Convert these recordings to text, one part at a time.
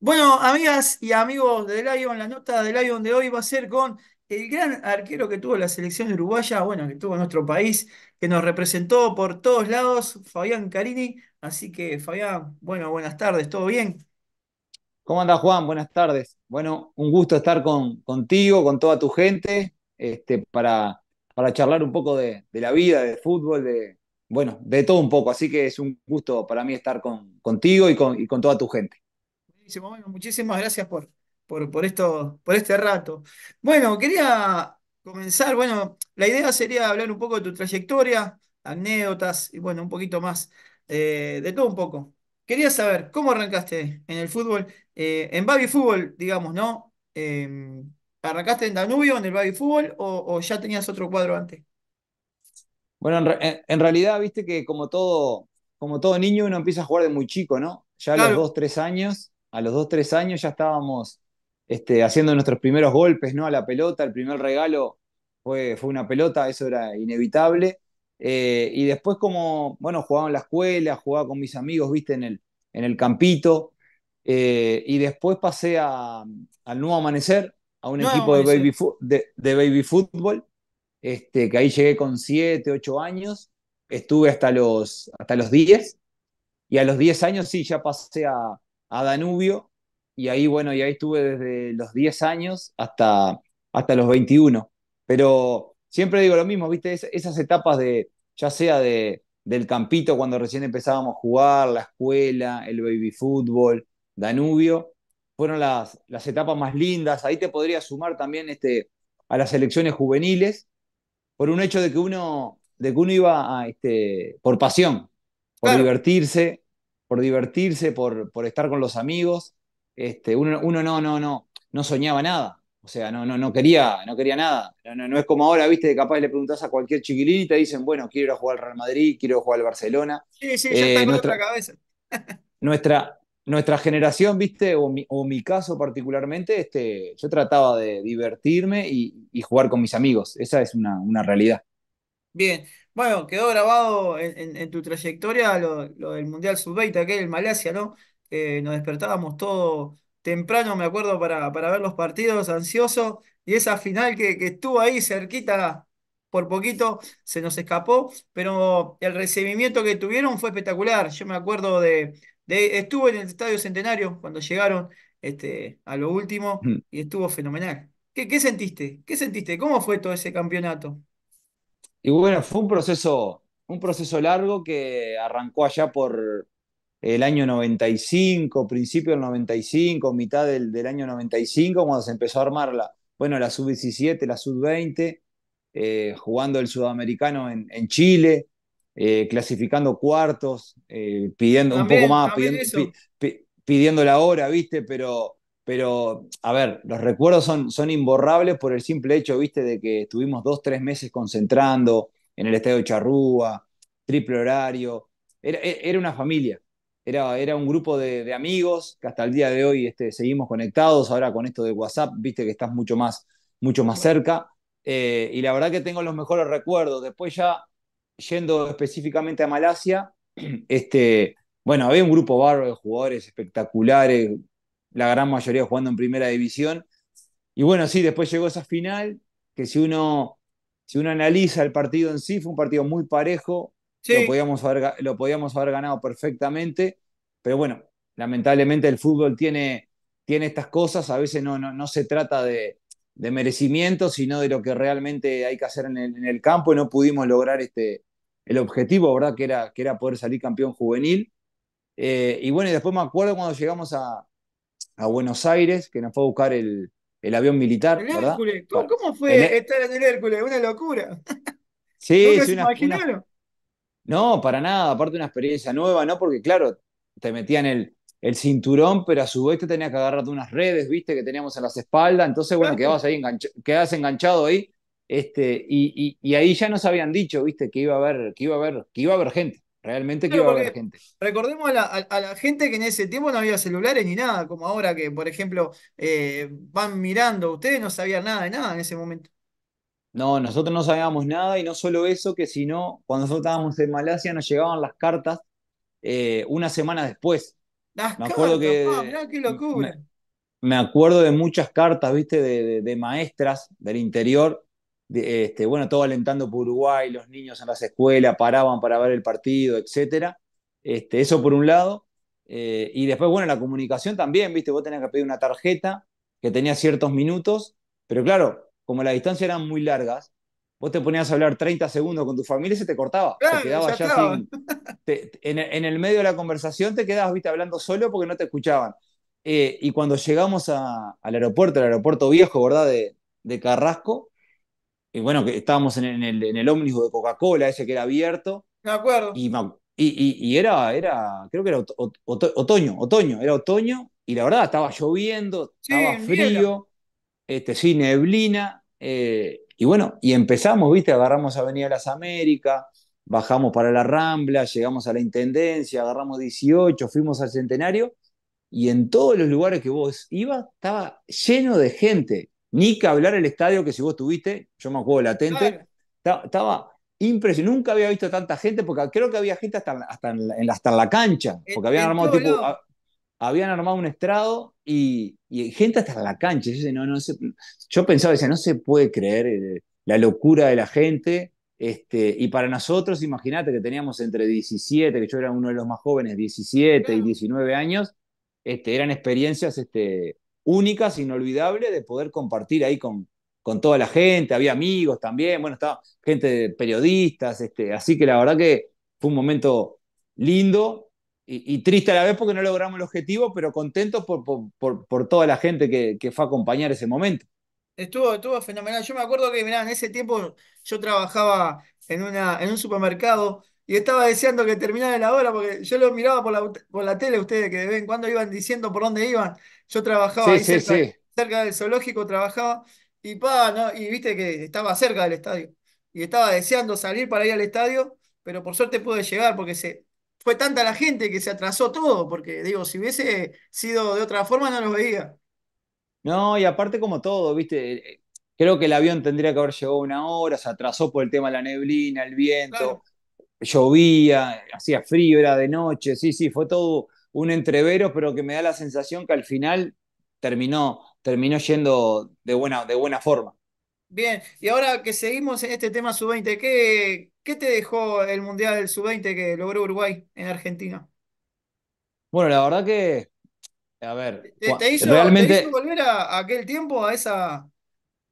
Bueno, amigas y amigos de Lion, la nota del Lion de hoy va a ser con el gran arquero que tuvo la selección uruguaya, bueno, que tuvo nuestro país, que nos representó por todos lados, Fabián Carini. Así que, Fabián, bueno, buenas tardes, ¿todo bien? ¿Cómo andas, Juan? Buenas tardes. Bueno, un gusto estar con, contigo, con toda tu gente, este, para, para charlar un poco de, de la vida, de fútbol, de, bueno, de todo un poco. Así que es un gusto para mí estar con, contigo y con, y con toda tu gente. muchísimas gracias por, por, por, esto, por este rato. Bueno, quería comenzar, bueno, la idea sería hablar un poco de tu trayectoria, anécdotas y bueno, un poquito más eh, de todo un poco. Quería saber, ¿cómo arrancaste en el fútbol? Eh, en Baby Fútbol, digamos, ¿no? Em, ¿Arrancaste en Danubio, en el Baby Fútbol o ya tenías otro cuadro antes? Bueno, en, realidad, viste que como todo, como todo niño, uno empieza a jugar de muy chico, ¿no? Ya a los 2, 3 años, a los dos tres años ya estábamos este, haciendo nuestros primeros golpes, ¿no? A la pelota, el primer regalo fue, fue una pelota, eso era inevitable. Eh, y después como, bueno, jugaba en la escuela, jugaba con mis amigos, viste, en el, en el campito. Eh, y después pasé al Nuevo Amanecer, a un equipo de baby, de baby fútbol. Este, que ahí llegué con 7, 8 años, estuve hasta los, hasta los 10, y a los 10 años sí, ya pasé a, Danubio, y ahí, bueno, y ahí estuve desde los 10 años hasta, hasta los 21. Pero siempre digo lo mismo, ¿viste? esas etapas de, ya sea de, del campito cuando recién empezábamos a jugar, la escuela, el baby fútbol, Danubio, fueron las, las etapas más lindas. Ahí te podría sumar también este, a las selecciones juveniles, por un hecho de que uno, de que iba a, este, por pasión, por divertirse, por divertirse, por, por estar con los amigos. Este, uno, uno no, no, no, no soñaba nada. O sea, no, no, no quería, no quería nada. No, no, es como ahora, viste, que capaz le preguntás a cualquier chiquilín y te dicen, bueno, quiero ir a jugar al Real Madrid, quiero jugar al Barcelona. Sí, sí, ya está eh, en nuestra, otra cabeza. nuestra, nuestra generación, viste, o mi, caso particularmente, este, yo trataba de divertirme y, jugar con mis amigos. Esa es una, realidad. Bien, bueno, quedó grabado en, tu trayectoria lo, del Mundial Sub-20, aquel en Malasia, ¿no? nos despertábamos todos temprano, me acuerdo, para, ver los partidos, ansiosos, y esa final que estuvo ahí cerquita por poquito se nos escapó, pero el recibimiento que tuvieron fue espectacular. Yo me acuerdo de, estuvo en el Estadio Centenario cuando llegaron este, a lo último mm. y estuvo fenomenal. ¿Qué, sentiste? ¿Qué sentiste? ¿Cómo fue todo ese campeonato? Y bueno, fue un proceso, un proceso largo que arrancó allá por el año 95, principio del 95, mitad del, año 95, cuando se empezó a armar la, bueno, la sub-17, la sub-20, eh, jugando el sudamericano en Chile, eh, clasificando cuartos, eh, pidiendo un poco más, pidiendo, la hora, ¿viste? Pero, pero, a ver, los recuerdos son, son imborrables por el simple hecho, ¿viste? De que estuvimos dos, tres meses concentrando en el estadio Charrúa, triple horario. Era, e-, una familia, era, era un grupo de, amigos que hasta el día de hoy este, seguimos conectados. Ahora con esto de WhatsApp, viste que estás mucho más, mucho más cerca. Eh, y la verdad que tengo los mejores recuerdos. Después ya yendo específicamente a Malasia, este, bueno, había un grupo bárbaro de jugadores espectaculares, la gran mayoría jugando en primera división. Y bueno, sí, después llegó esa final, que si uno, si uno analiza el partido en sí, fue un partido muy parejo, lo, podíamos haber, lo podíamos haber ganado perfectamente, pero bueno, lamentablemente el fútbol tiene, tiene estas cosas, a veces no, no, no se trata de, de merecimiento, sino de lo que realmente hay que hacer en el, campo y no pudimos lograr este, el objetivo, ¿verdad? Que era, que era poder salir campeón juvenil. Eh, y bueno, y después me acuerdo cuando llegamos a, Buenos Aires, que nos fue a buscar el, el avión militar. Hércules, ¿Cómo, fue estar en e el Hércules? Una locura. Sí, sí No, para nada, aparte una experiencia nueva, ¿no? Porque claro, te metían el, el cinturón, pero a su vez te tenías que agarrar de unas redes, viste, que teníamos en las espaldas, entonces, bueno, quedabas ahí quedabas enganchado ahí, este, y, ahí ya nos habían dicho, viste, que iba a haber, que iba a haber, que iba a haber gente, realmente que iba a haber gente. Recordemos a la, gente que en ese tiempo no había celulares ni nada, como ahora que, por ejemplo, eh, van mirando, ustedes no sabían nada de nada en ese momento. No, nosotros no sabíamos nada y no solo eso, que sino cuando nosotros estábamos en Malasia nos llegaban las cartas eh, una semana después me acuerdo que, Me, acuerdo de muchas cartas, viste, de, maestras del interior, este, bueno, todo alentando por Uruguay, los niños en las escuelas paraban para ver el partido, etcétera. Este, eso por un lado. Eh, y después, bueno, la comunicación también, viste, vos tenías que pedir una tarjeta que tenía ciertos minutos, pero claro, como las distancias eran muy largas, vos te ponías a hablar 30 segundos con tu familia y se te cortaba. se ya sin, en, el medio de la conversación te quedabas, viste, hablando solo porque no te escuchaban. Eh, y cuando llegamos al aeropuerto, el aeropuerto viejo, ¿verdad? De, Carrasco, y bueno, que estábamos en, el, en ómnibus de Coca-Cola, ese que era abierto. Me acuerdo. Y, era, era, creo que era otoño, otoño, era otoño, y la verdad estaba lloviendo, estaba frío, este, sí, neblina, eh, y bueno, y empezamos, viste, agarramos Avenida Las Américas, bajamos para la Rambla, llegamos a la Intendencia, agarramos 18, fuimos al Centenario, y en todos los lugares que vos ibas estaba lleno de gente. Ni que hablar el estadio que si vos tuviste, yo me acuerdo latente, estaba impresionante. Nunca había visto tanta gente, porque creo que había gente hasta, en, la, hasta la cancha, porque habían armado tipo, habían armado un estrado y, gente hasta en la cancha. Yo, pensaba, decía, no se puede creer eh, la locura de la gente. Este, y para nosotros, imagínate que teníamos entre 17, que yo era uno de los más jóvenes, 17 y 19 años, este, eran experiencias este, únicas, inolvidables, de poder compartir ahí con, con toda la gente, había amigos también, bueno, estaba gente de periodistas, así que la verdad que fue un momento lindo y, triste a la vez porque no logramos el objetivo, pero contentos por, por, toda la gente que, fue a acompañar ese momento. Estuvo, estuvo fenomenal. Yo me acuerdo que, mirá, en ese tiempo yo trabajaba en, una, en un supermercado y estaba deseando que terminara la hora porque yo lo miraba por la, tele, ustedes que de vez cuando iban diciendo por dónde iban. Yo trabajaba cerca, del zoológico, trabajaba y, pa, no, y viste que estaba cerca del estadio y estaba deseando salir para ir al estadio, pero por suerte pude llegar porque se, fue tanta la gente que se atrasó todo, porque digo, si hubiese sido de otra forma no lo veía. No, y aparte como todo, viste, eh, eh, creo que el avión tendría que haber llegado una hora, se atrasó por el tema de la neblina, el viento, llovía, hacía frío, era de noche, sí, sí, fue todo un entrevero, pero que me da la sensación que al final terminó, terminó yendo de buena, de buena forma. Bien, y ahora que seguimos en este tema sub-20, ¿qué, ¿qué te dejó el Mundial del sub-20 que logró Uruguay en Argentina? Bueno, la verdad que, a ver, ¿Te, hizo, volver a, aquel tiempo, a esa,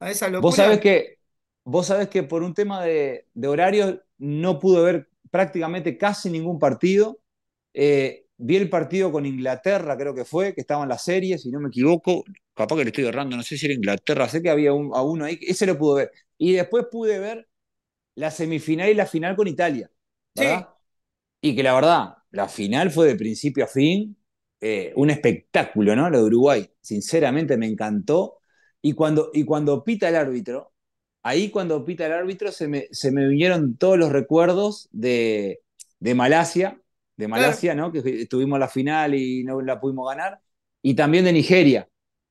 a esa locura? Vos sabés que, vos que por un tema de, de horarios no pude ver prácticamente casi ningún partido. Eh, vi el partido con Inglaterra, creo que fue, que estaba en la serie, si no me equivoco. Papá, que le estoy errando, no sé si era Inglaterra, sé que había a uno ahí, ese lo pudo ver. Y después pude ver la semifinal y la final con Italia. Y que la verdad, la final fue de principio a fin eh, un espectáculo, ¿no? Lo de Uruguay. Sinceramente me encantó. Y cuando, y cuando pita el árbitro, ahí cuando pita el árbitro se me, se me vinieron todos los recuerdos de, Malasia, de Malasia, ¿no? Que tuvimos la final y no la pudimos ganar. Y también de Nigeria,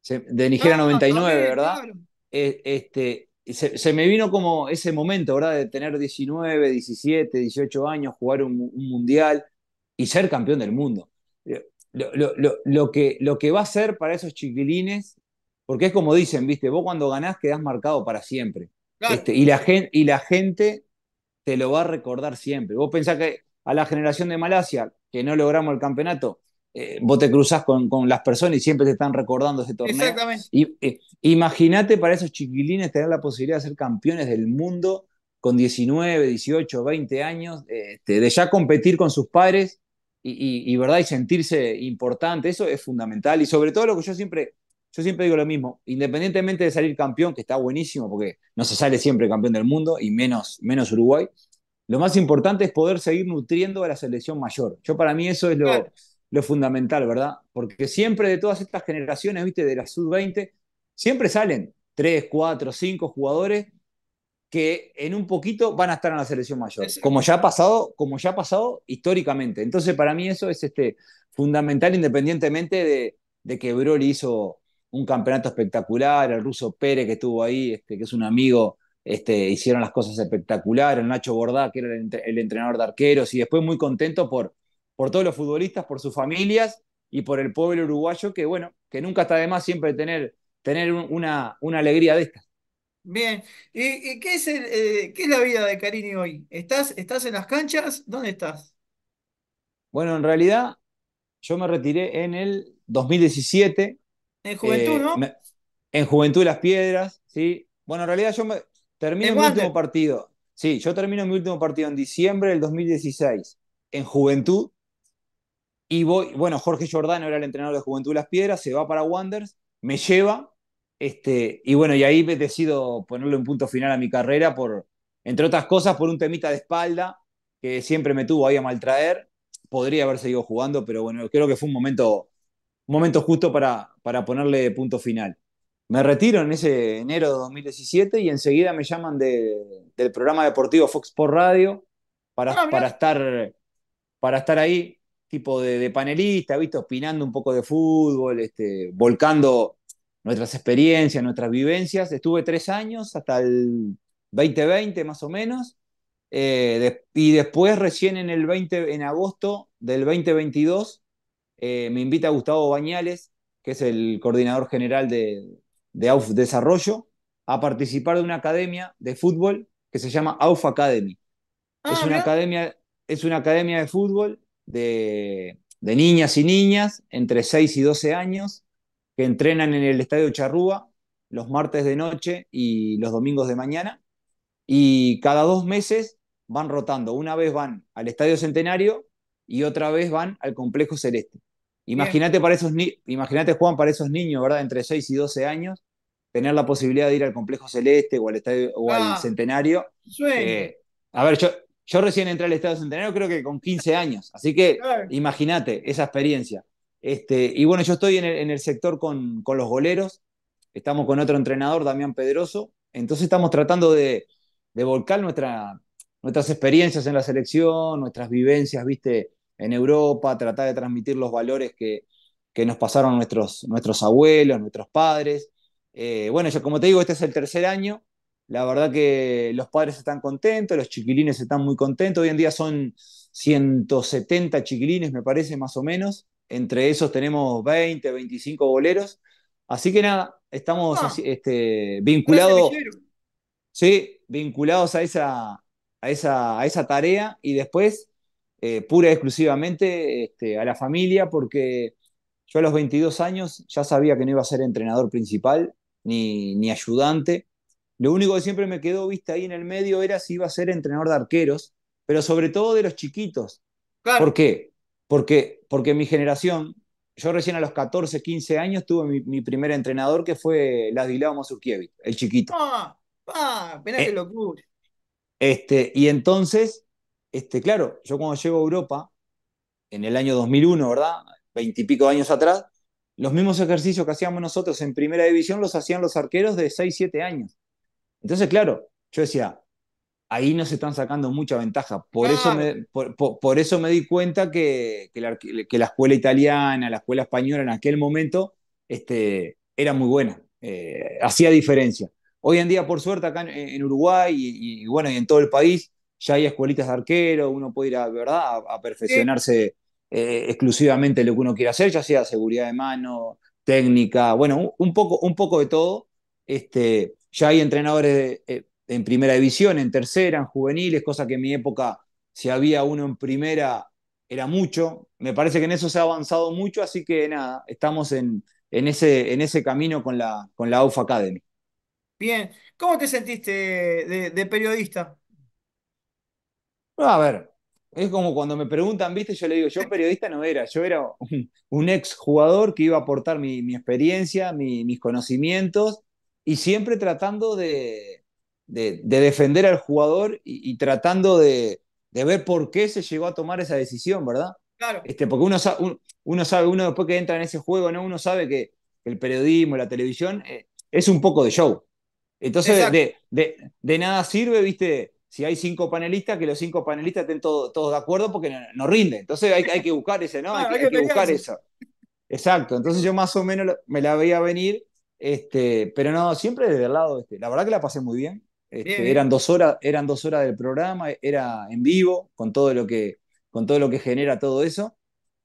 de Nigeria 99, ¿verdad? E, este, se, me vino como ese momento, ¿verdad? De tener 19, 17, 18 años, jugar un, mundial y ser campeón del mundo. Eh, lo, que, lo que va a ser para esos chiquilines, porque es como dicen, ¿viste? Vos cuando ganás quedás marcado para siempre. Este, y, la gente, y la gente te lo va a recordar siempre. Vos pensás que a la generación de Malasia, que no logramos el campeonato, eh, vos te cruzas con, las personas y siempre te están recordando ese torneo. Exactamente. Eh, imagínate para esos chiquilines tener la posibilidad de ser campeones del mundo con 19, 18, 20 años, este, de ya competir con sus padres y, ¿verdad? y sentirse importante, eso es fundamental. Y sobre todo lo que yo siempre, yo siempre digo lo mismo, independientemente de salir campeón, que está buenísimo porque no se sale siempre campeón del mundo y menos, menos Uruguay, lo más importante es poder seguir nutriendo a la selección mayor. Yo para mí eso es lo lo fundamental, ¿verdad? Porque siempre de todas estas generaciones, viste, de la sub-20, siempre salen 3, 4, 5 jugadores que en un poquito van a estar en la selección mayor, como ya ha pasado, como ya ha pasado históricamente. Entonces, para mí eso es este, fundamental, independientemente de, que Broly hizo un campeonato espectacular, el ruso Pérez que estuvo ahí, este, que es un amigo, este, hicieron las cosas espectaculares, el Nacho Bordá, que era el, el entrenador de arqueros, y después muy contento por, por todos los futbolistas, por sus familias y por el pueblo uruguayo, que bueno, que nunca está de más siempre tener, tener una, una, alegría de estas. Bien, ¿Y, qué, es eh, qué es la vida de Carini hoy? ¿Estás, ¿Estás en las canchas? ¿Dónde estás? Bueno, en realidad yo me retiré en el 2017. En Juventud, eh, ¿no? en Juventud Las Piedras, ¿sí? Bueno, en realidad yo me, termino mi último partido. Sí, yo termino mi último partido en diciembre del 2016 en Juventud y voy, bueno, Jorge Jordano era el entrenador de Juventud Las Piedras, se va para Wanderers, me lleva, este, y bueno, y ahí decido ponerle un punto final a mi carrera, por, entre otras cosas, por un temita de espalda que siempre me tuvo ahí a maltraer. Podría haber seguido jugando, pero bueno, creo que fue un momento, momento justo para, para ponerle punto final. Me retiro en ese enero de 2017 y enseguida me llaman del programa deportivo Fox por Radio para, para, estar, para estar ahí tipo de, panelista, ¿viste? Opinando un poco de fútbol, este, volcando nuestras experiencias, nuestras vivencias. Estuve tres años hasta el 2020 más o menos. Eh, y después, recién en, el 20, en agosto del 2022, eh, me invita Gustavo Bañales, que es el coordinador general de, AUF Desarrollo, a participar de una academia de fútbol que se llama AUF Academy. Ah, es, una academia, es una academia de fútbol de, niñas y niñas entre 6 y 12 años que entrenan en el Estadio Charrúa los martes de noche y los domingos de mañana. Y cada dos meses van rotando. Una vez van al Estadio Centenario y otra vez van al Complejo Celeste. Imagínate para esos imagínate Juan para esos niños, ¿verdad? Entre 6 y 12 años, tener la posibilidad de ir al Complejo Celeste o al Estadio o al ah, Centenario. Eh, a ver, yo yo recién entré al Estado Centenario creo que con 15 años, así que imagínate esa experiencia. Este, y bueno, yo estoy en el, sector con, los goleros, estamos con otro entrenador, Damián Pedroso, entonces estamos tratando de, volcar nuestras experiencias en la selección, nuestras vivencias, viste, en Europa, tratar de transmitir los valores que, que nos pasaron nuestros, nuestros abuelos, nuestros padres. Eh, bueno, yo como te digo, este es el tercer año, la verdad que los padres están contentos, los chiquilines están muy contentos. Hoy en día son 170 chiquilines, me parece, más o menos. Entre esos tenemos 20, 25 boleros. Así que nada, estamos ah. este, vinculados. Sí, vinculados a esa, a esa, a esa tarea y después, eh, pura y exclusivamente, este, a la familia, porque yo a los 22 años ya sabía que no iba a ser entrenador principal ni, ni ayudante lo único que siempre me quedó, vista ahí en el medio era si iba a ser entrenador de arqueros, pero sobre todo de los chiquitos. ¿Por qué? Porque, porque mi generación, yo recién a los 14, 15 años tuve mi, primer entrenador que fue Ladislao Mazurkiewicz, el chiquito. ¡Ah! ¡Pena ah, eh, Este, y entonces, este, claro, yo cuando llego a Europa, en el año 2001, ¿verdad? Veintipico años atrás, los mismos ejercicios que hacíamos nosotros en primera división los hacían los arqueros de 6, 7 años. Entonces, claro, yo decía, ahí no se están sacando mucha ventaja. Por, eso, me, por, eso me di cuenta que, que, la, escuela italiana, la escuela española en aquel momento este, era muy buena, eh, hacía diferencia. Hoy en día, por suerte, acá en, Uruguay y, bueno, y en todo el país, ya hay escuelitas de arquero, uno puede ir a, ¿verdad? a, perfeccionarse eh, exclusivamente lo que uno quiere hacer, ya sea seguridad de mano, técnica, bueno, un, poco, un poco de todo. Este, ya hay entrenadores eh, en primera división, en tercera, en juveniles, cosa que en mi época, si había uno en primera, era mucho. Me parece que en eso se ha avanzado mucho, así que nada, estamos en, en, ese, en ese camino con la, con la UFA Academy. Bien, ¿cómo te sentiste de, periodista? A ver, es como cuando me preguntan, viste, yo le digo, yo periodista no era, yo era un, exjugador ex jugador que iba a aportar mi, experiencia, mis conocimientos y siempre tratando de, de, defender al jugador y, tratando de, ver por qué se llegó a tomar esa decisión, ¿verdad? Claro. Este, porque uno, sabe, uno después que entra en ese juego, ¿no? uno sabe que el periodismo, la televisión, eh, es un poco de show. Entonces, de, nada sirve, viste, si hay cinco panelistas, que los cinco panelistas estén todos de acuerdo porque no, rinde. rinden. Entonces hay, que buscar ese, ¿no? que, hay que buscar eso. Exacto. Entonces yo más o menos me la veía venir este, pero no, siempre desde el lado, este, la verdad que la pasé muy este, bien. Eran, dos horas, eran dos horas del programa, era en vivo, con todo lo que, con todo lo que genera todo eso.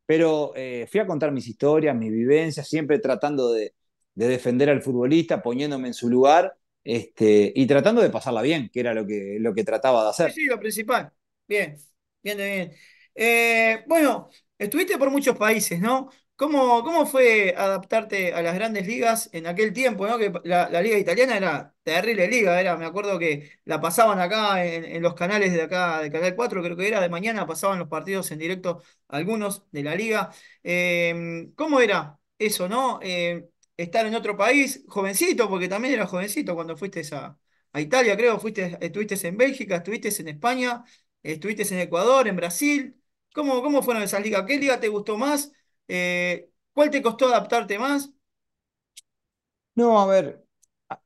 Pero eh, fui a contar mis historias, mis vivencias, siempre tratando de, de defender al futbolista, poniéndome en su lugar este, y tratando de pasarla bien, que era lo que, lo que trataba de hacer. Sí, lo principal. Bien, bien, bien. Eh, bueno, estuviste por muchos países, ¿no? ¿Cómo, fue adaptarte a las grandes ligas en aquel tiempo, Que la, liga italiana era terrible liga, era, me acuerdo que la pasaban acá en, los canales de acá, de Canal 4, creo que era, de mañana pasaban los partidos en directo algunos de la liga. Em, ¿cómo era eso, no? Eh, estar en otro país, jovencito, porque también era jovencito cuando fuiste a, a Italia, creo, fuiste, estuviste en Bélgica, estuviste en España, estuviste en Ecuador, en Brasil. ¿Cómo, cómo fueron esas ligas? ¿Qué liga te gustó más? Eh, ¿Cuál te costó adaptarte más? No, a ver,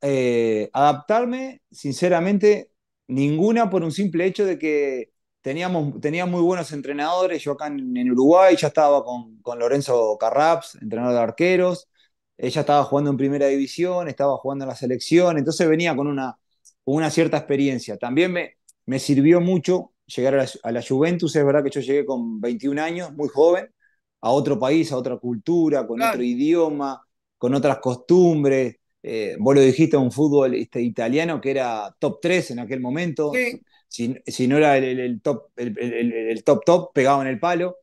eh, adaptarme, sinceramente, ninguna por un simple hecho de que teníamos, muy buenos entrenadores. Yo acá en, Uruguay ya estaba con, con Lorenzo Carraps, entrenador de arqueros. Ella estaba jugando en primera división, estaba jugando en la selección, entonces venía con una, una cierta experiencia. También me, me sirvió mucho llegar a la, a la Juventus. Es verdad que yo llegué con 21 años, muy joven, a otro país, a otra cultura, con otro idioma, con otras costumbres. Eh, vos lo dijiste, un fútbol este, italiano que era top 3 en aquel momento. Si, no era el, top, el, top top, pegado en el palo.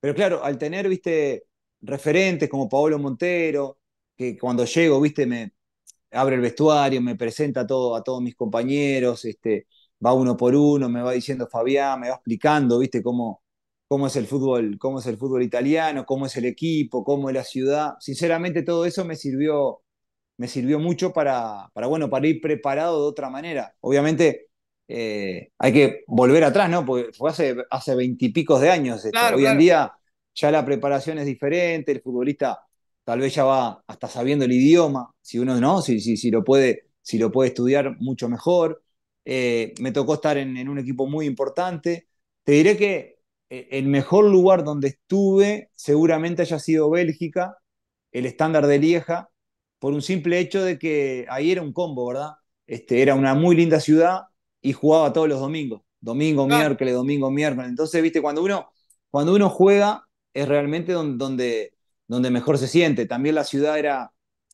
Pero claro, al tener, viste, referentes como Paolo Montero, que cuando llego, viste, me abre el vestuario, me presenta todo, a todos mis compañeros, este, va uno por uno, me va diciendo Fabián, me va explicando, viste, cómo, cómo es el fútbol, cómo es el fútbol italiano, cómo es el equipo, cómo es la ciudad. Sinceramente, todo eso me sirvió, me sirvió mucho para, bueno, para ir preparado de otra manera. Obviamente, eh, hay que volver atrás, ¿no? Porque fue hace, hace veintipicos de años. Hoy en día ya la preparación es diferente, el futbolista tal vez ya va hasta sabiendo el idioma, si uno no, si, lo, puede, si lo puede estudiar mucho mejor. Eh, me tocó estar en un equipo muy importante. Te diré que e, el mejor lugar donde estuve seguramente haya sido Bélgica, el estándar de Lieja, por un simple hecho de que ahí era un combo, ¿verdad? Este, era una muy linda ciudad y jugaba todos los domingos, domingo, miércoles, domingo, miércoles. Entonces, viste, cuando uno, cuando uno juega es realmente donde, donde mejor se siente. También la ciudad era,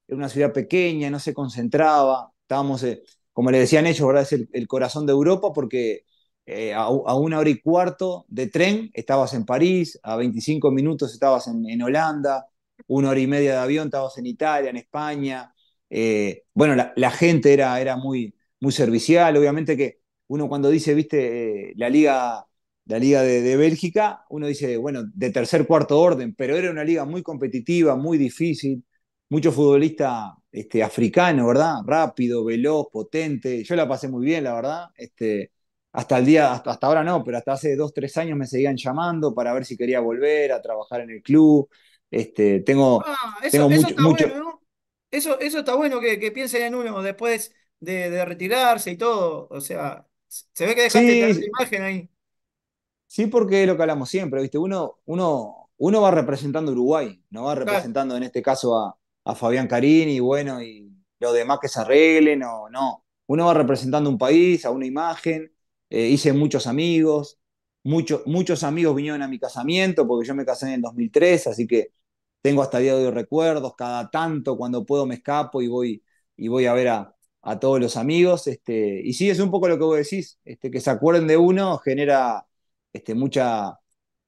una ciudad pequeña, no se concentraba, estábamos, eh, como le decían ellos, ¿verdad? Es el corazón de Europa porque eh, a, una hora y cuarto de tren estabas en París, a 25 minutos estabas en, Holanda, una hora y media de avión estabas en Italia, en España. Eh, bueno, la, gente era, era muy, muy servicial, obviamente que uno cuando dice, viste, eh, la liga, la liga de, de, Bélgica, uno dice, bueno, de tercer, cuarto orden, pero era una liga muy competitiva, muy difícil, muchos futbolistas este, africanos, ¿verdad? Rápido, veloz, potente, yo la pasé muy bien, la verdad. Este, hasta el día, hasta, ahora no, pero hasta hace dos, tres años me seguían llamando para ver si quería volver a trabajar en el club. Este, tengo, ah, eso, está Bueno, Eso, eso está bueno que, que piensen en uno después de, retirarse y todo. O sea, se ve que dejaste sí, imagen ahí. Sí, porque es lo que hablamos siempre, ¿viste? Uno, uno, uno va representando a Uruguay, no va representando en este caso a, a Fabián Carini, bueno, y los demás que se arreglen o no. Uno va representando un país, a una imagen, eh, hice muchos amigos, muchos amigos vinieron a mi casamiento porque yo me casé en el 2003, así que tengo hasta día de hoy recuerdos, cada tanto cuando puedo me escapo y voy, y voy a ver a, todos los amigos. Este, y sí, es un poco lo que vos decís, este, que se acuerden de uno genera este, mucha,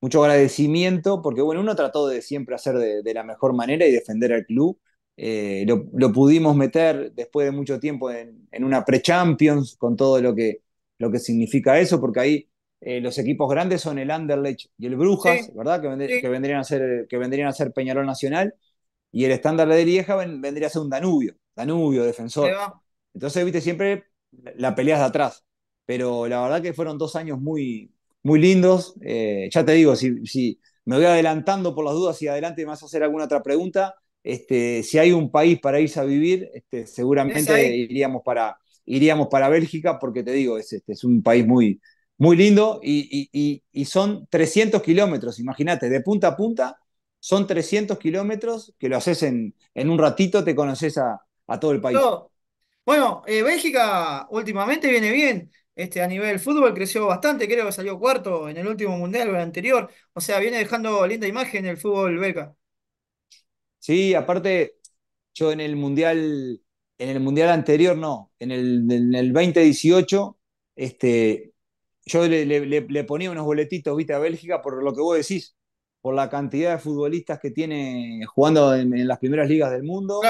mucho agradecimiento, porque bueno, uno trató de siempre hacer de, la mejor manera y defender al club. Eh, lo, pudimos meter después de mucho tiempo en, en una pre-champions, con todo lo que, lo que significa eso, porque ahí eh, los equipos grandes son el Anderlecht y el Brujas, ¿verdad? Que, vendrían a ser, que vendrían a ser Peñarol Nacional, y el estándar de Lieja vendría a ser un Danubio, Danubio, defensor. Entonces, viste, siempre la peleas de atrás. Pero la verdad que fueron dos años muy, muy lindos. Eh, ya te digo, si, me voy adelantando por las dudas y adelante me vas a hacer alguna otra pregunta, este, si hay un país para irse a vivir, este, seguramente iríamos para, iríamos para Bélgica porque te digo, es, este, es un país muy, muy lindo y, son 300 kilómetros, imagínate, de punta a punta son 300 kilómetros que lo haces en, en un ratito, te conoces a, todo el país. Bueno, eh, Bélgica últimamente viene bien. Este, a nivel fútbol creció bastante, creo que salió cuarto en el último mundial o el anterior. O sea, viene dejando linda imagen el fútbol belga. Sí, aparte, yo en el mundial en el Mundial anterior no, en el, en el 2018, este, yo le, ponía unos boletitos, viste, a Bélgica por lo que vos decís, por la cantidad de futbolistas que tiene jugando en, las primeras ligas del mundo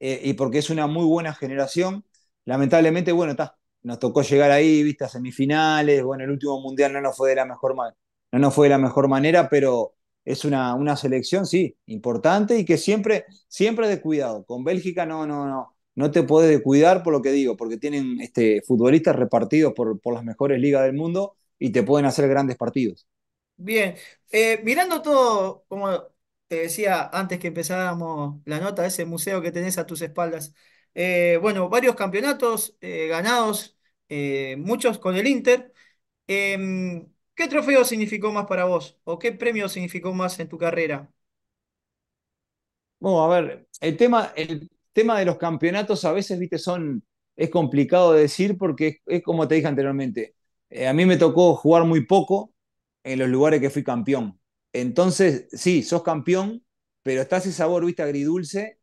eh, y porque es una muy buena generación. Lamentablemente, bueno, está, nos tocó llegar ahí, viste, a semifinales, bueno, el último Mundial no nos fue de la mejor, no nos fue de la mejor manera, pero es una, una selección, sí, importante y que siempre, siempre de cuidado. Con Bélgica no, no, no no te puedes descuidar por lo que digo, porque tienen este, futbolistas repartidos por, por las mejores ligas del mundo y te pueden hacer grandes partidos. Bien, eh, mirando todo, como te decía antes que empezáramos la nota, ese museo que tenés a tus espaldas, eh, bueno, varios campeonatos eh, ganados, muchos con el Inter. Em, ¿Qué trofeo significó más para vos o qué premio significó más en tu carrera? Bueno, a ver, el tema, tema de los campeonatos a veces, viste, son, es complicado de decir porque es, como te dije anteriormente, eh, a mí me tocó jugar muy poco en los lugares que fui campeón. Entonces, sí, sos campeón, pero está ese sabor, viste, agridulce.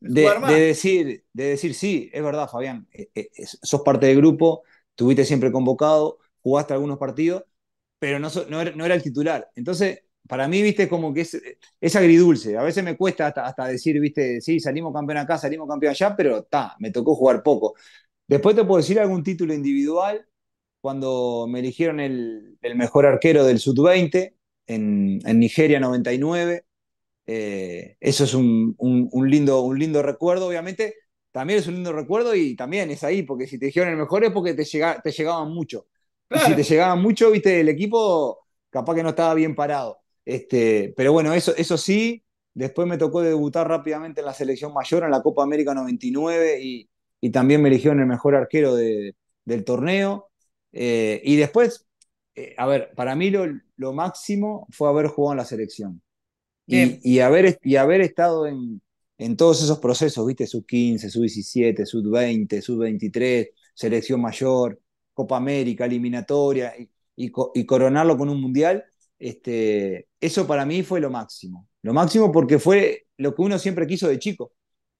de, decir, de decir, sí, es verdad, Fabián, eh, eh, sos parte del grupo, tuviste siempre convocado, jugaste algunos partidos, pero no, no era el titular. Entonces, para mí, viste, como que es, agridulce. A veces me cuesta hasta, decir, viste, sí, salimos campeón acá, salimos campeón allá, pero ta, me tocó jugar poco. Después te puedo decir algún título individual, cuando me eligieron el, mejor arquero del Sud-20 en, en, Nigeria 99. Eh, eso es un, lindo, un lindo recuerdo, obviamente. También es un lindo recuerdo y también es ahí, porque si te dijeron el mejor es porque te, llega, te llegaban mucho. si te llegaban mucho, viste, el equipo capaz que no estaba bien parado. Este, pero bueno, eso, eso sí, después me tocó debutar rápidamente en la selección mayor, en la Copa América 99, y, también me eligieron el mejor arquero del torneo. Eh, y después, eh, a ver, para mí lo, máximo fue haber jugado en la selección. Y, y, haber, y haber estado en, todos esos procesos, ¿viste? Sub 15, sub 17, sub 20, sub 23, selección mayor, Copa América, eliminatoria, y coronarlo con un mundial, este, eso para mí fue lo máximo. Lo máximo porque fue lo que uno siempre quiso de chico.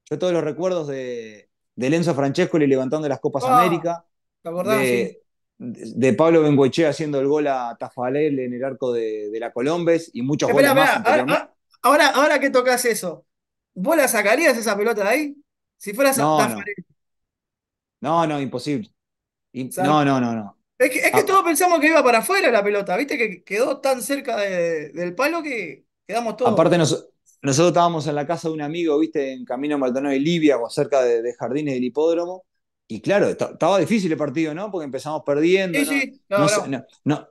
Yo todos los recuerdos de, de Lenzo Francescoli levantando las Copas ah, América, ¿Te de, Pablo Bengoechea haciendo el gol a Tafalel en el arco de, la Colombes y muchos eh, goles más. Ah, ahora, ahora, que tocas eso, ¿vos la sacarías esa pelota de ahí? Si fueras a Tafalel No. no, no, imposible. No, no, no, no. Es que, ah. todos pensamos que iba para afuera la pelota, viste que quedó tan cerca del palo que quedamos todos. Aparte, nosotros estábamos en la casa de un amigo, viste, en camino Maldonado y Libia, o cerca de, Jardines del Hipódromo. Y claro, estaba difícil el partido, ¿no? Porque empezamos perdiendo. Sí, ¿no? Sí,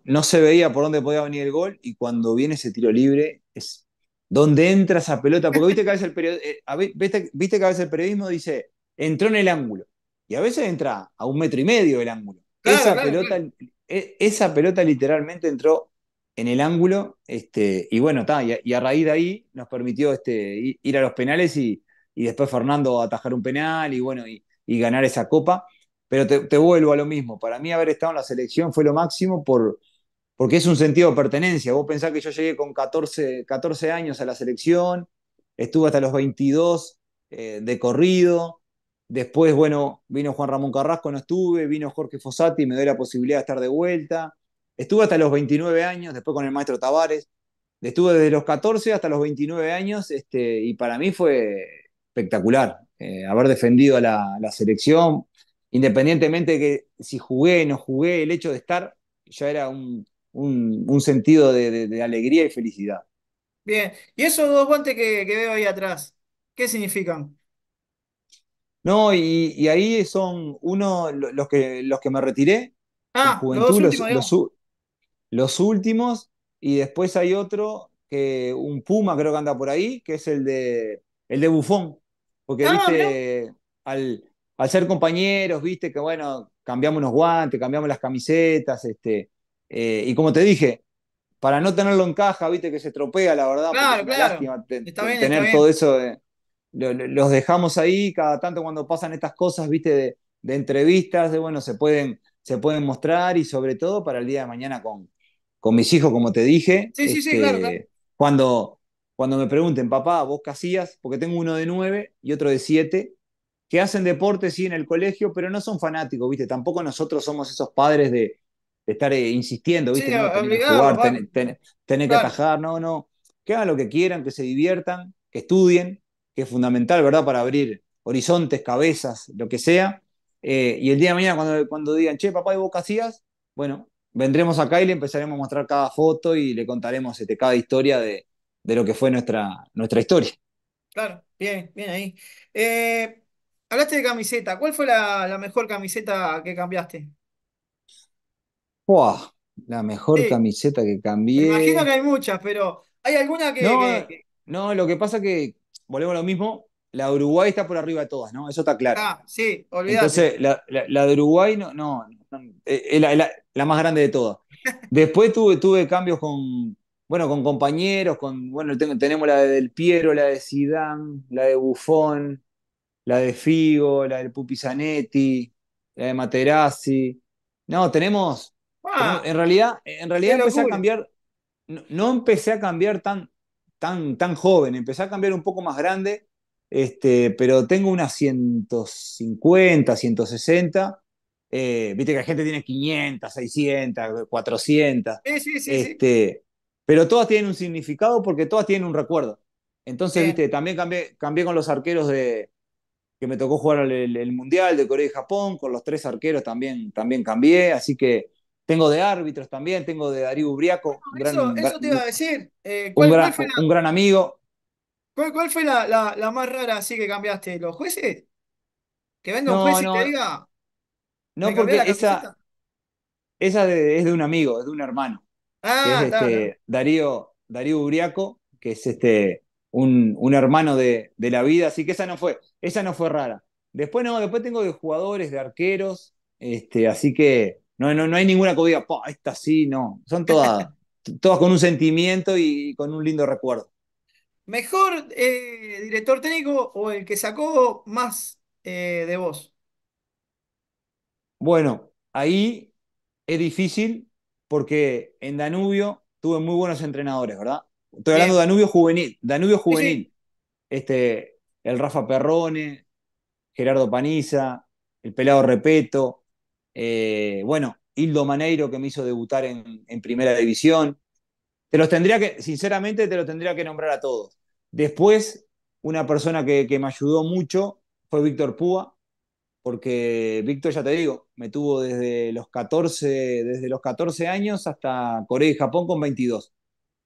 no, se, veía por dónde podía venir el gol. Y cuando viene ese tiro libre, es donde entra esa pelota. Porque viste que a veces el, eh, viste que a veces el periodismo dice, entró en el ángulo. Y a veces entra a un metro y medio el ángulo esa, pelota, e, esa pelota literalmente entró en el ángulo, este, y bueno, y, a, raíz de ahí nos permitió este, ir a los penales y, y después Fernando atajar un penal y bueno, y, ganar esa copa. Pero te, vuelvo a lo mismo, para mí haber estado en la selección fue lo máximo por, porque es un sentido de pertenencia. Vos pensás que yo llegué con 14, años a la selección, estuve hasta los 22 eh, de corrido, Después, bueno, vino Juan Ramón Carrasco, no estuve, vino Jorge Fossati, me doy la posibilidad de estar de vuelta. Estuve hasta los 29 años, después con el maestro Tavares. Estuve desde los 14 hasta los 29 años este, y para mí fue espectacular eh, haber defendido a la, selección, independientemente de que si jugué, o no jugué, el hecho de estar ya era un, sentido de, alegría y felicidad. Bien, ¿y esos dos guantes que, que veo ahí atrás? ¿Qué significan? No, y, ahí son uno, los que, los que me retiré, ah, los últimos, y después hay otro, que un Puma creo que anda por ahí, que es el de, el de Bufón, porque ah, viste, al, ser compañeros, viste que bueno, cambiamos unos guantes, cambiamos las camisetas, este, eh, y como te dije, para no tenerlo en caja, viste que se tropea, la verdad, claro, claro. lástima tener todo eso los dejamos ahí, cada tanto cuando pasan estas cosas, viste, de, entrevistas, de bueno, se pueden, se pueden mostrar y sobre todo para el día de mañana con, con mis hijos, como te dije. Este, cuando, cuando me pregunten, papá, ¿vos qué hacías? Porque tengo uno de nueve y otro de siete, que hacen deporte, sí, en el colegio, pero no son fanáticos, viste, tampoco nosotros somos esos padres de, estar eh, insistiendo, viste, que que atajar, no, no, que hagan lo que quieran, que se diviertan, que estudien, que es fundamental, ¿verdad? Para abrir horizontes, cabezas, lo que sea. Eh, y el día de mañana cuando, digan, che, papá, ¿y vos qué Bueno, vendremos acá y le empezaremos a mostrar cada foto y le contaremos este, cada historia de, lo que fue nuestra, nuestra historia. Claro, bien, bien ahí. Eh, hablaste de camiseta. ¿Cuál fue la, mejor camiseta que cambiaste? La mejor camiseta que cambié. Me imagino que hay muchas, pero ¿hay alguna que.? No, no lo que pasa es que volvemos a lo mismo, la de Uruguay está por arriba de todas, ¿no? Eso está claro. Ah, sí, olvidate. Entonces, la, de Uruguay no, no, es, eh, eh, la, más grande de todas. Después tuve, tuve cambios con, bueno, con compañeros, con, bueno, tenemos la de Del Piero, la de Sidán, la de Bufón, la de Figo, la del Pupi Zanetti, la de Materazzi. No, tenemos, ah. en realidad, en realidad empecé a cambiar, no, no empecé a cambiar tan, tan, tan joven, empecé a cambiar un poco más grande, este, pero tengo unas 150, 160. Viste que la gente tiene 500, 600, 400. Sí, sí, sí, este, Pero todas tienen un significado porque todas tienen un recuerdo. Entonces, viste, también cambié, con los arqueros de que me tocó jugar el, el, Mundial de Corea y Japón, con los tres arqueros también, también cambié, así que tengo de árbitros también, tengo de Darío Ubriaco. Eso, gran, eso, te iba a decir. Eh, un, gran, amigo. ¿Cuál, fue la, más rara así que cambiaste? ¿Los jueces? ¿Que venga un juez y te diga? No, porque esa, esa es de un amigo, es de un hermano. Ah, este Darío, Darío Ubriaco, que es este, un, hermano de, la vida, así que esa no fue, esa no fue rara. Después no, después tengo de jugadores, de arqueros, este, así que no, hay ninguna que esta sí, no. Son todas, todas con un sentimiento y con un lindo recuerdo. ¿Mejor eh, director técnico o el que sacó más eh, de vos? Bueno, ahí es difícil porque en Danubio tuve muy buenos entrenadores, ¿verdad? Estoy hablando de Danubio Juvenil, Danubio Juvenil. Este, el Rafa Perrone, Gerardo Paniza, el Pelado Repeto, eh, bueno, Hildo Maneiro que me hizo debutar en, primera división. Te los tendría que, sinceramente, te los tendría que nombrar a todos. Después, una persona que, me ayudó mucho fue Víctor Púa, porque Víctor, ya te digo, me tuvo desde los 14, desde los 14 años hasta Corea y Japón con 22,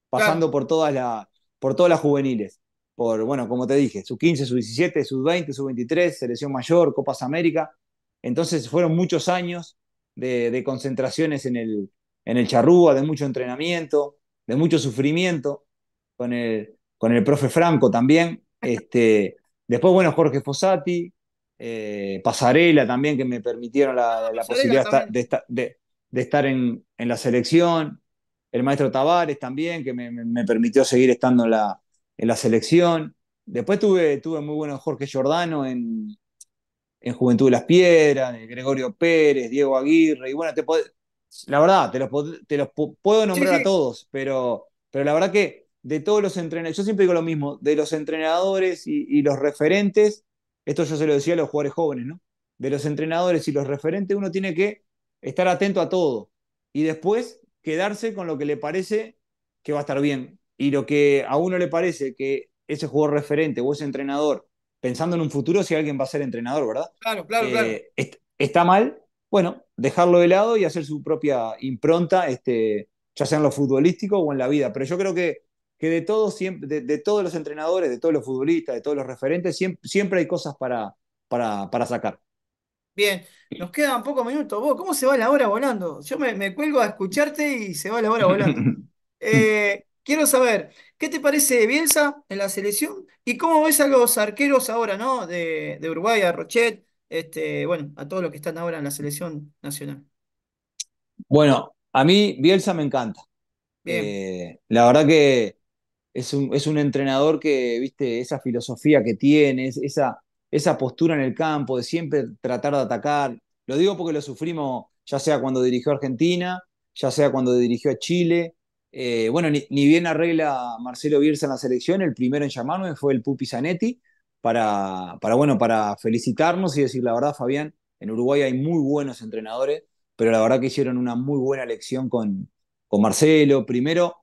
pasando por, todas la, por todas las juveniles. Por, bueno, como te dije, su 15, sub 17, sub 20, su 23, selección mayor, Copas América. Entonces fueron muchos años de, concentraciones en el, en el charrúa, de mucho entrenamiento, de mucho sufrimiento, con el, con el profe Franco también. Este, después, bueno, Jorge Fossati, eh, Pasarela también, que me permitieron la, posibilidad de, estar en, la selección. El maestro Tavares también, que me, permitió seguir estando en la, en la, selección. Después tuve, tuve muy bueno Jorge Giordano en, en Juventud de las Piedras, Gregorio Pérez, Diego Aguirre, y bueno, te la verdad, te los, puedo nombrar a todos, pero, pero la verdad que de todos los entrenadores, yo siempre digo lo mismo, de los entrenadores y, los referentes, esto yo se lo decía a los jugadores jóvenes, ¿no? De los entrenadores y los referentes uno tiene que estar atento a todo y después quedarse con lo que le parece que va a estar bien. Y lo que a uno le parece que ese jugador referente o ese entrenador pensando en un futuro si alguien va a ser entrenador, ¿verdad? Claro, claro, eh, claro. está mal, bueno, dejarlo de lado y hacer su propia impronta, este, ya sea en lo futbolístico o en la vida. Pero yo creo que, que de, todos, de, todos los entrenadores, de todos los futbolistas, de todos los referentes, siempre, hay cosas para, para, sacar. Bien, nos quedan pocos minutos. ¿Vos cómo se va la hora volando? Yo me, cuelgo a escucharte y se va la hora volando. Eh, Quiero saber, ¿qué te parece Bielsa en la selección? ¿Y cómo ves a los arqueros ahora, ¿no? De, Uruguay, a Rochet, este, bueno, a todos los que están ahora en la selección nacional. Bueno, a mí Bielsa me encanta. Eh, la verdad que es un, entrenador que, viste, esa filosofía que tiene, esa, esa postura en el campo de siempre tratar de atacar. Lo digo porque lo sufrimos ya sea cuando dirigió a Argentina, ya sea cuando dirigió a Chile, eh, bueno, ni, bien arregla Marcelo Bielsa en la selección, el primero en llamarme fue el Pupi Zanetti para, para, bueno, para felicitarnos y decir la verdad, Fabián, en Uruguay hay muy buenos entrenadores, pero la verdad que hicieron una muy buena elección con, con Marcelo, primero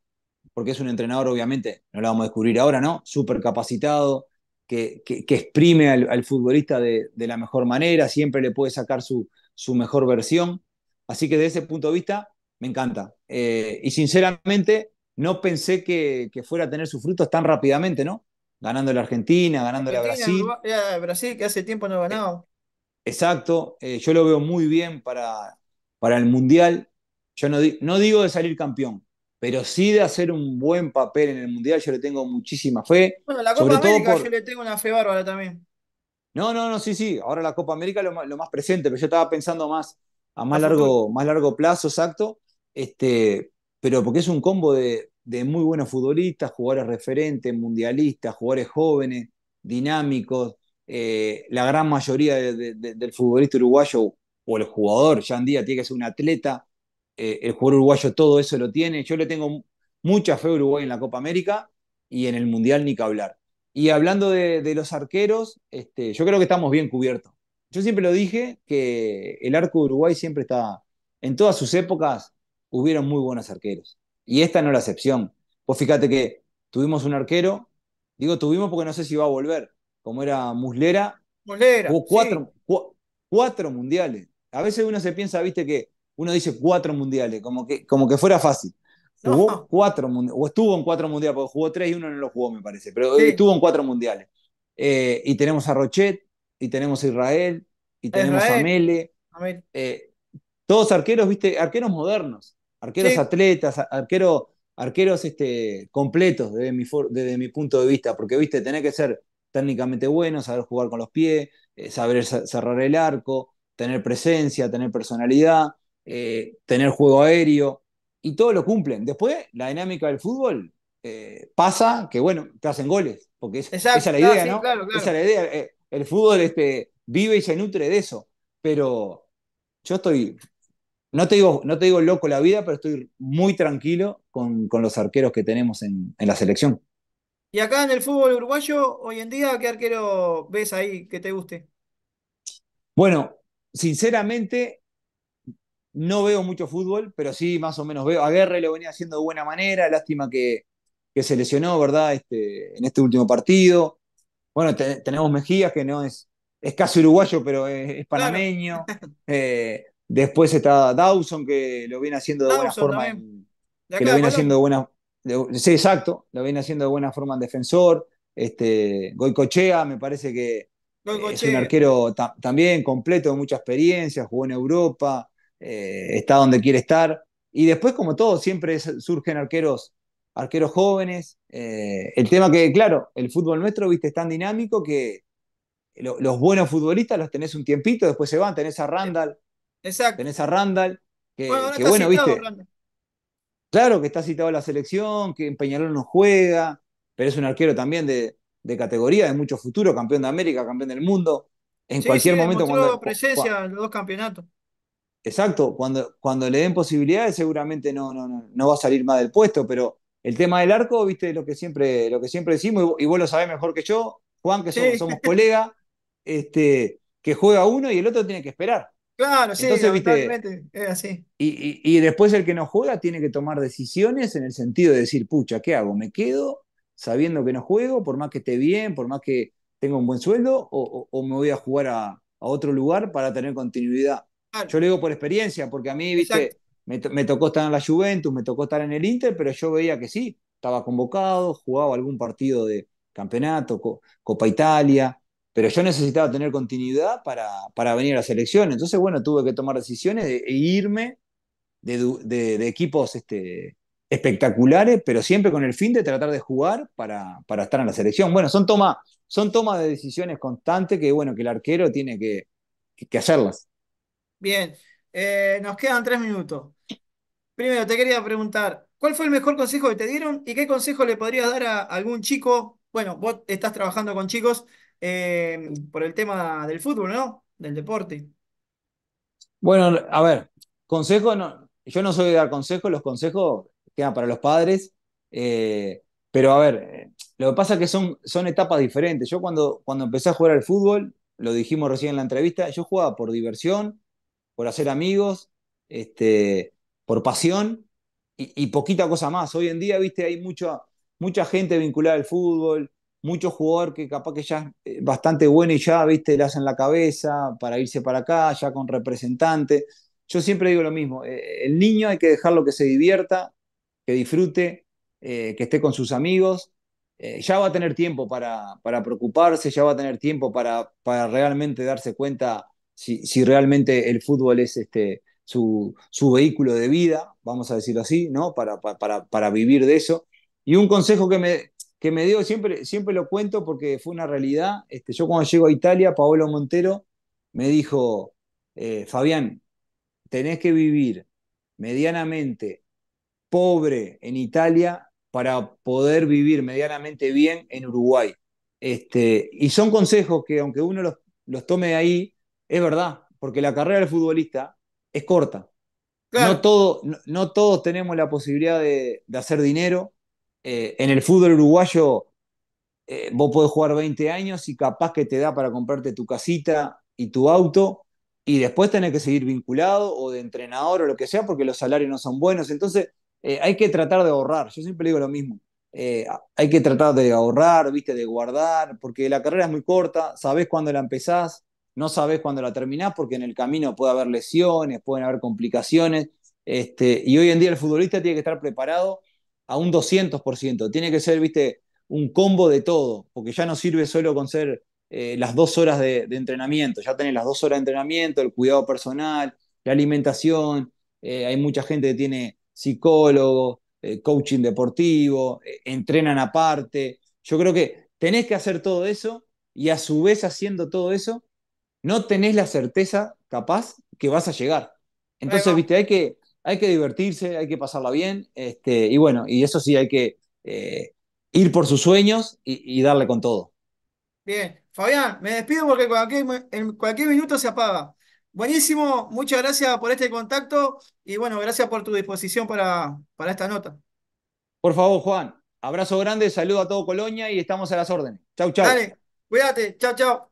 porque es un entrenador, obviamente, no lo vamos a descubrir ahora, ¿no? Súper capacitado, que, que, exprime al, futbolista de, la mejor manera, siempre le puede sacar su, su mejor versión. Así que desde ese punto de vista, me encanta. Eh, y sinceramente, no pensé que, fuera a tener sus frutos tan rápidamente, ¿no? Ganando la Argentina, ganando la Brasil. A eh, Brasil, que hace tiempo no ha eh, ganado. Exacto, yo lo veo muy bien para, para el Mundial. Yo no, no digo de salir campeón, pero sí de hacer un buen papel en el Mundial, yo le tengo muchísima fe. Bueno, la Copa América yo le tengo una fe bárbara también. No, no, no, sí, sí. Ahora la Copa América lo lo más presente, pero yo estaba pensando más a más largo, más largo plazo, exacto este, pero porque es un combo de, muy buenos futbolistas, jugadores referentes, mundialistas, jugadores jóvenes, dinámicos. Eh, la gran mayoría del futbolista uruguayo o el jugador, ya en día tiene que ser un atleta. Eh, el jugador uruguayo todo eso lo tiene. Yo le tengo mucha fe a Uruguay en la Copa América y en el Mundial ni que hablar. Y hablando de, los arqueros, este, yo creo que estamos bien cubiertos. Yo siempre lo dije que el arco de Uruguay siempre está, en todas sus épocas, hubieron muy buenos arqueros. Y esta no es la excepción. Vos fíjate que tuvimos un arquero, digo tuvimos porque no sé si va a volver, como era Muslera. Muslera. Hubo cuatro, cuatro mundiales. A veces uno se piensa, viste, que uno dice cuatro mundiales, como que, como que fuera fácil. Jugó cuatro mundiales, o estuvo en cuatro mundiales, porque jugó tres y uno no lo jugó, me parece, pero estuvo en cuatro mundiales. Eh, y tenemos a Rochet, y tenemos a Israel, y tenemos a Mele. Eh, todos arqueros, viste, arqueros modernos. Arqueros atletas, arquero, arqueros este, completos desde mi, punto de vista, porque viste, tenés que ser técnicamente bueno, saber jugar con los pies, eh, saber cerrar el arco, tener presencia, tener personalidad, eh, tener juego aéreo, y todo lo cumplen. Después, la dinámica del fútbol eh, pasa que, bueno, te hacen goles, porque esa es la idea, ¿no? Esa es la idea. el fútbol este, vive y se nutre de eso, pero yo estoy no te digo, no te loco la vida, pero estoy muy tranquilo con, con los arqueros que tenemos en, la selección. Y acá en el fútbol uruguayo, hoy en día, ¿qué arquero ves ahí que te guste? Bueno, sinceramente, no veo mucho fútbol, pero sí más o menos veo. Aguerre lo venía haciendo de buena manera, lástima que, que se lesionó, ¿verdad? Este, en este último partido. Bueno, tenemos Mejías, que no es, es casi uruguayo, pero es, panameño. Eh, Después está Dawson, que lo viene haciendo de buena forma. viene haciendo buena. sí, exacto. Lo viene haciendo de buena forma en defensor. Este, Goicochea, me parece que eh, es un arquero también completo, de mucha experiencia, jugó en Europa, eh, está donde quiere estar. Y después, como todo, siempre surgen arqueros, arqueros jóvenes. Eh, el tema que, claro, el fútbol nuestro, viste, es tan dinámico que los buenos futbolistas los tenés un tiempito, después se van, tenés a Randall Exacto. Tenés a Randall, que bueno, viste. Claro que está citado a la selección, que en Peñarol no juega, pero es un arquero también de, categoría, de mucho futuro, campeón de América, campeón del mundo. En cualquier momento cuando presencia en los dos campeonatos. Exacto, cuando, cuando le den posibilidades seguramente no, no, no, va a salir más del puesto, pero el tema del arco, viste, lo que siempre, lo que siempre decimos, y vos, lo sabés mejor que yo, Juan, que somos, colega este, que juega uno y el otro tiene que esperar. Claro, sí, Entonces, es así. Y, después el que no juega tiene que tomar decisiones en el sentido de decir, pucha, ¿qué hago? ¿Me quedo sabiendo que no juego, por más que esté bien, por más que tenga un buen sueldo, o, me voy a jugar a, otro lugar para tener continuidad? Yo lo digo por experiencia, porque a mí, viste, me, me, tocó estar en la Juventus, me tocó estar en el Inter, pero yo veía que sí, estaba convocado, jugaba algún partido de campeonato, Copa Italia, pero yo necesitaba tener continuidad para, para venir a la selección. Entonces, bueno, tuve que tomar decisiones e irme de, equipos este, espectaculares, pero siempre con el fin de tratar de jugar para, para estar en la selección. Bueno, son tomas son tomas de decisiones constantes que, bueno, que el arquero tiene que, hacerlas. Bien, eh, nos quedan tres minutos. Primero, te quería preguntar, ¿cuál fue el mejor consejo que te dieron y qué consejo le podrías dar a algún chico? Bueno, vos estás trabajando con chicos eh, por el tema del fútbol, ¿no? Del deporte. Bueno, a ver, consejo, no, yo no soy de dar consejos, los consejos quedan para los padres, eh, pero a ver, eh, lo que pasa es que son, son etapas diferentes. Yo cuando, cuando empecé a jugar al fútbol, lo dijimos recién en la entrevista, yo jugaba por diversión, por hacer amigos, este, por pasión y, poquita cosa más. Hoy en día, viste, hay mucha gente vinculada al fútbol, mucho jugador que capaz que ya es eh, bastante bueno y ya, viste, le hacen la cabeza para irse para acá, ya con representante. Yo siempre digo lo mismo, eh, el niño hay que dejarlo que se divierta, que disfrute, eh, que esté con sus amigos, ya va a tener tiempo para, para, preocuparse, ya va a tener tiempo para, para realmente darse cuenta si, si, realmente el fútbol es este, su, su, vehículo de vida, vamos a decirlo así, ¿no? Para, para, vivir de eso. Y un consejo que me, que me digo siempre, siempre lo cuento porque fue una realidad. Este, yo cuando llego a Italia, Paolo Montero me dijo, eh, Fabián, tenés que vivir medianamente pobre en Italia para poder vivir medianamente bien en Uruguay. Este, y son consejos que aunque uno los, los tome ahí, es verdad, porque la carrera del futbolista es corta. Claro. No, todo, todos tenemos la posibilidad de, de hacer dinero, eh, en el fútbol uruguayo eh, vos podés jugar 20 años y capaz que te da para comprarte tu casita y tu auto y después tenés que seguir vinculado o de entrenador o lo que sea porque los salarios no son buenos. Entonces eh, hay que tratar de ahorrar. Yo siempre digo lo mismo. hay que tratar de ahorrar, viste, de guardar, porque la carrera es muy corta, sabés cuándo la empezás, no sabes cuándo la terminás, porque en el camino puede haber lesiones, pueden haber complicaciones, este, y hoy en día el futbolista tiene que estar preparado a un 200%. Tiene que ser, viste, un combo de todo, porque ya no sirve solo con ser eh, las dos horas de, entrenamiento. Ya tenés las dos horas de entrenamiento, el cuidado personal, la alimentación. Eh, hay mucha gente que tiene psicólogo, eh, coaching deportivo, entrenan aparte. Yo creo que tenés que hacer todo eso y a su vez haciendo todo eso, no tenés la certeza capaz que vas a llegar. Entonces, viste, hay que, hay que divertirse, hay que pasarla bien, este, y bueno, y eso sí, hay que eh, ir por sus sueños y, darle con todo. Bien, Fabián, me despido porque cualquier, en cualquier minuto se apaga. Buenísimo, muchas gracias por este contacto y bueno, gracias por tu disposición para, para esta nota. Por favor, Juan, abrazo grande, saludo a todo Colonia y estamos a las órdenes. Chau, chau. Dale, cuídate, chau, chau.